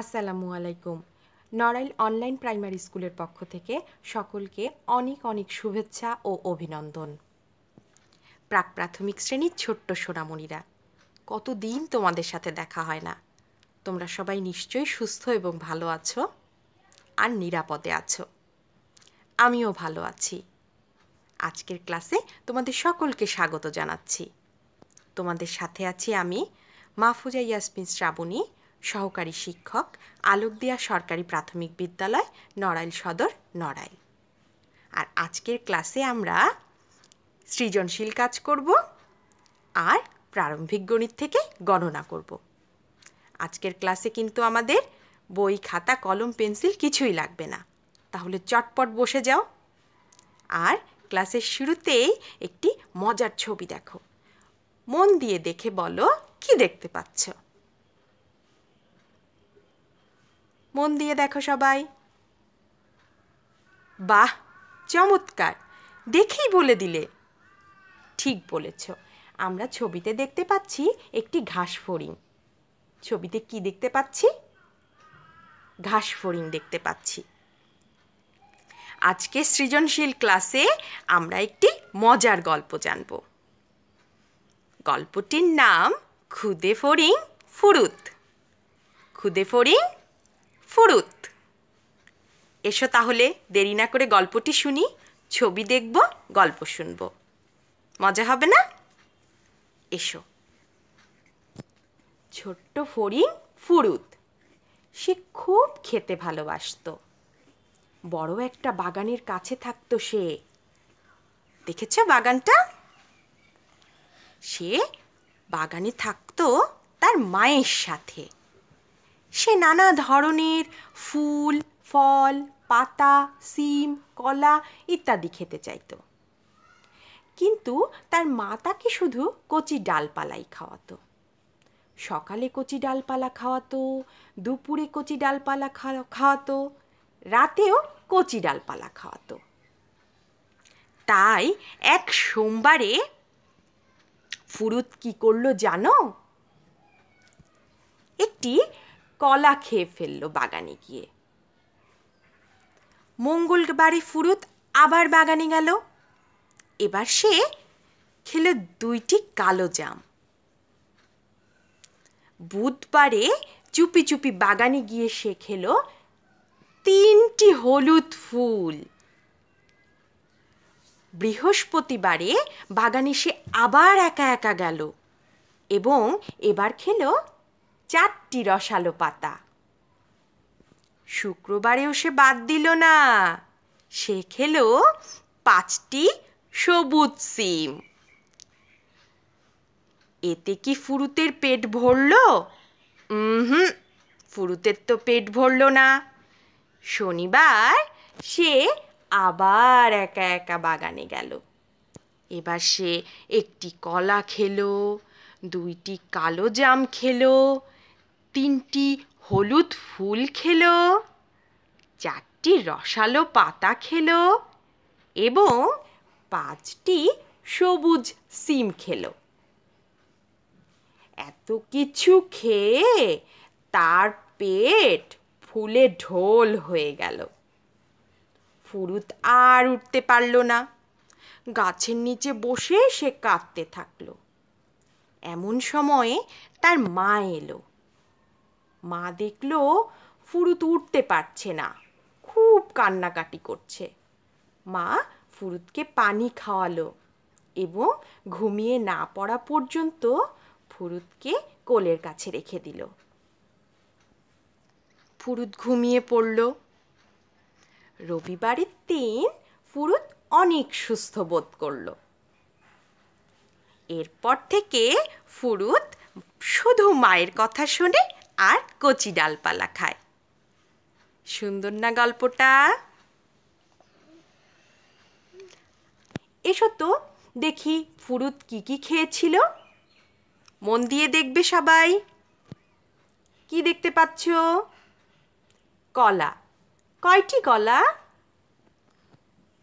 আসসালামু আলাইকুম Narail online primary স্কুলের পক্ষ থেকে সকলকে অনেক অনেক শুভেচ্ছা ও অভিনন্দন প্রাক প্রাথমিক শ্রেণীর ছোট্ট সোনামণিরা কতদিন তোমাদের সাথে দেখা হয় না তোমরা সবাই নিশ্চয়ই সুস্থ এবং ভালো আছো আর নিরাপদে আছো আমিও ভালো আছি আজকের ক্লাসে তোমাদের সকলকে স্বাগত জানাচ্ছি তোমাদের সাথে আছি আমি মাহফুজা ইয়াসমিন শ্রাবণী সহকারী শিক্ষক আলোকদিয়া সরকারি প্রাথমিক বিদ্যালয় নড়াইল সদর নড়াইল আর আজকের ক্লাসে আমরা সৃজনশীল কাজ করব আর প্রারম্ভিক গণিত থেকে গণনা করব আজকের ক্লাসে কিন্তু আমাদের বই খাতা কলম পেন্সিল কিছুই লাগবে না তাহলে চটপট বসে যাও আর ক্লাসের শুরুতেই একটি মজার ছবি দেখো মন দিয়ে দেখে বলো কি দেখতে পাচ্ছ মন দিয়ে দেখো সবাই বাহ চমৎকার দেখেই বলে দিলে ঠিক বলেছ আমরা ছবিতে দেখতে পাচ্ছি একটি ঘাস ফড়িং ছবিতে কি দেখতে পাচ্ছি ঘাস ফড়িং দেখতে পাচ্ছি আজকে সৃজনশীল ক্লাসে আমরা একটি মজার গল্প জানব গল্পটির নাম খুদে ফড়িং ফুরুত খুদে ফড়িং ফুরুত এসো তাহলে দেরি না করে গল্পটি শুনি ছবি দেখব গল্প শুনব মজা হবে না এসো ছোট্ট ফড়িং ফুরুত সে খুব খেতে ভালোবাসত বড় একটা বাগানের কাছে থাকতো সে দেখেছ বাগানটা সে বাগানে থাকতো তার মায়ের সাথে সে নানা ধরনের ফুল ফল পাতা সিম কলা ইত্যাদি খেতে চাইত কিন্তু তার মা তাকে শুধু কচি ডালপালাই খাওয়াতো সকালে কচি ডালপালা খাওয়াতো দুপুরে কচি ডালপালা খাওয়াতো রাতেও কচি ডালপালা খাওয়াতো তাই এক সোমবারে ফুরুত কি করলো জানো একটি কলা খেয়ে ফেলল বাগানে গিয়ে মঙ্গল বাড়ি ফুরুত আবার বাগানে গেল এবার সে খেলে দুইটি কালো জাম বুধবারে চুপি চুপি বাগানে গিয়ে সে খেল তিনটি হলুদ ফুল বৃহস্পতিবারে বাগানে সে আবার একা একা গেল এবং এবার খেলো চারটি রসালো পাতা শুক্রবারেও সে বাদ দিল না সে খেল পাঁচটি সবুজ সিম এতে কি ফুরুতের পেট ভরল হুম ফুরুতের তো পেট ভরল না শনিবার সে আবার একা একা বাগানে গেল এবার সে একটি কলা খেলো দুইটি কালো জাম খেলো তিনটি হলুদ ফুল খেলো চারটি রসালো পাতা খেলো এবং পাঁচটি সবুজ সিম খেলো এত কিছু খেয়ে তার পেট ফুলে ঢোল হয়ে গেল ফুরুত আর উঠতে পারল না গাছের নিচে বসে সে কাঁদতে থাকলো এমন সময়ে তার মা এলো মা দেখলো ফুরুত উঠতে পারছে না খুব কান্নাকাটি করছে মা ফুরুতকে পানি খাওয়ালো এবং ঘুমিয়ে না পড়া পর্যন্ত ফুরুতকে কোলের কাছে রেখে দিল ফুরুত ঘুমিয়ে পড়ল রবিবারের দিন ফুরুত অনেক সুস্থ বোধ করল এরপর থেকে ফুরুত শুধু মায়ের কথা শুনে আর কচি ডালপালা খায় সুন্দর না গল্পটা এসো তো দেখি ফুরুত কি কি খেয়েছিল মন দিয়ে দেখবে সবাই কি দেখতে পাচ্ছ কলা কয়টি কলা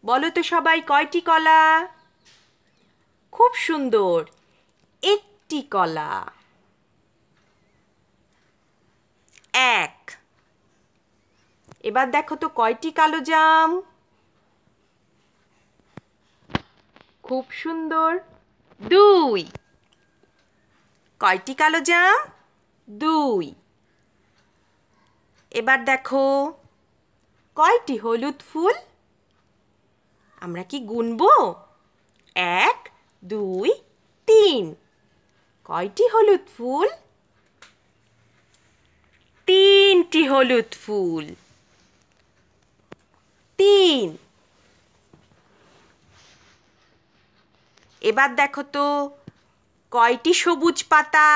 বলো তো সবাই কয়টি কলা খুব সুন্দর একটি কলা এবার দেখো তো কয়টি কালো জাম খুব সুন্দর দুই কয়টি কালো জাম দুই এবার দেখো কয়টি হলুদ ফুল আমরা কি গুনব এক দুই তিন কয়টি হলুদ ফুল তিনটি হলুদ ফুল এবার দেখো তো কয়টি সবুজ পাতা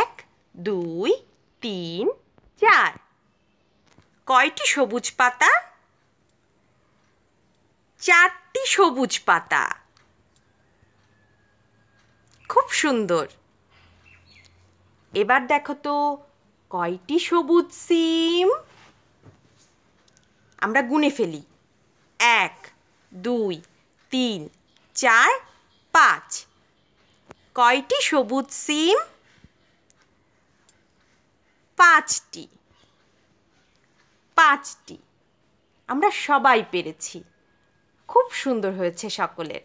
এক দুই তিন চার কয়টি সবুজ পাতা চারটি সবুজ পাতা খুব সুন্দর এবার দেখো তো কয়টি সবুজ সিম আমরা গুনে ফেলি এক দুই তিন চার পাঁচ কয়টি সবুজ সিম পাঁচটি পাঁচটি আমরা সবাই পেরেছি খুব সুন্দর হয়েছে সকলের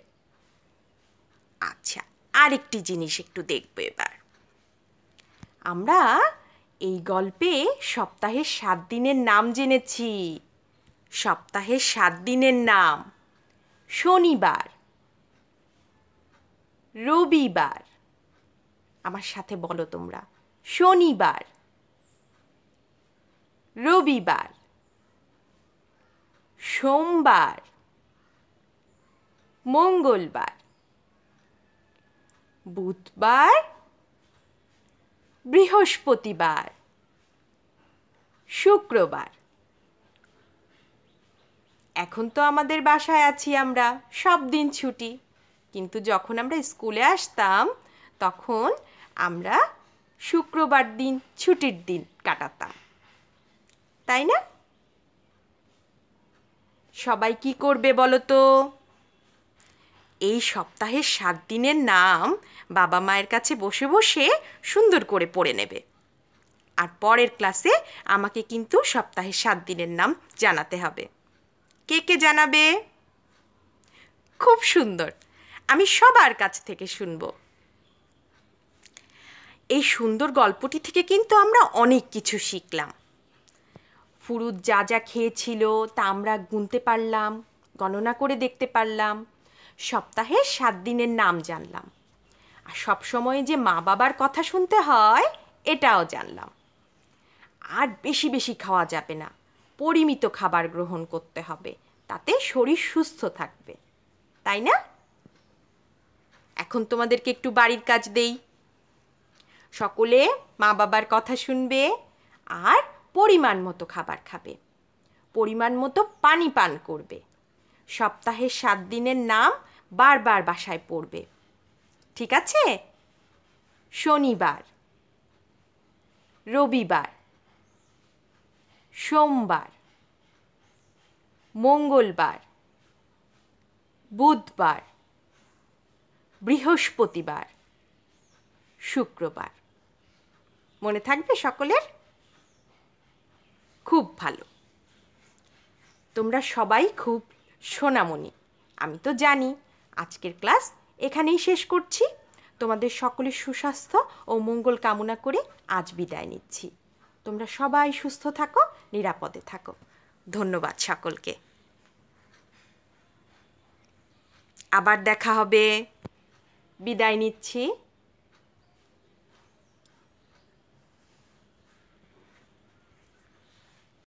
আচ্ছা আরেকটি জিনিস একটু দেখব এবার আমরা এই গল্পে সপ্তাহের সাত দিনের নাম জেনেছি সপ্তাহের সাত দিনের নাম শনিবার রবিবার আমার সাথে বলো তোমরা শনিবার রবিবার সোমবার মঙ্গলবার বুধবার বৃহস্পতিবার শুক্রবার এখন তো আমাদের বাসায় আছি আমরা সব দিন ছুটি কিন্তু যখন আমরা স্কুলে আসতাম তখন আমরা শুক্রবার দিন ছুটির দিন কাটাতাম তাই না সবাই কি করবে বলো তো এই সপ্তাহের সাত দিনের নাম বাবা মায়ের কাছে বসে বসে সুন্দর করে পড়ে নেবে আর পরের ক্লাসে আমাকে কিন্তু সপ্তাহের সাত দিনের নাম জানাতে হবে কে কে জানাবে খুব সুন্দর আমি সবার কাছ থেকে শুনব এই সুন্দর গল্পটি থেকে কিন্তু আমরা অনেক কিছু শিখলাম ফুরুত যা যা খেয়েছিল তা আমরা গুনতে পারলাম গণনা করে দেখতে পারলাম সপ্তাহে সাত দিনের নাম জানলাম আর সবসময় যে মা বাবার কথা শুনতে হয় এটাও জানলাম আর বেশি বেশি খাওয়া যাবে না পরিমিত খাবার গ্রহণ করতে হবে তাতে শরীর সুস্থ থাকবে তাই না এখন তোমাদেরকে একটু বাড়ির কাজ দেই সকলে মা বাবার কথা শুনবে আর পরিমাণ মতো খাবার খাবে পরিমাণ মতো পানি পান করবে সপ্তাহে সাত দিনের নাম বারবার বাসায় পড়বে ঠিক আছে শনিবার রবিবার সোমবার মঙ্গলবার বুধবার বৃহস্পতিবার শুক্রবার মনে থাকবে সকলের খুব ভালো তোমরা সবাই খুব সোনামণি আমি তো জানি আজকের ক্লাস এখানেই শেষ করছি তোমাদের সকলের সুস্বাস্থ্য ও মঙ্গল কামনা করে আজ বিদায় নিচ্ছি তোমরা সবাই সুস্থ থাকো নিরাপদে থাকো ধন্যবাদ সকলকে আবার দেখা হবে বিদায় নিচ্ছি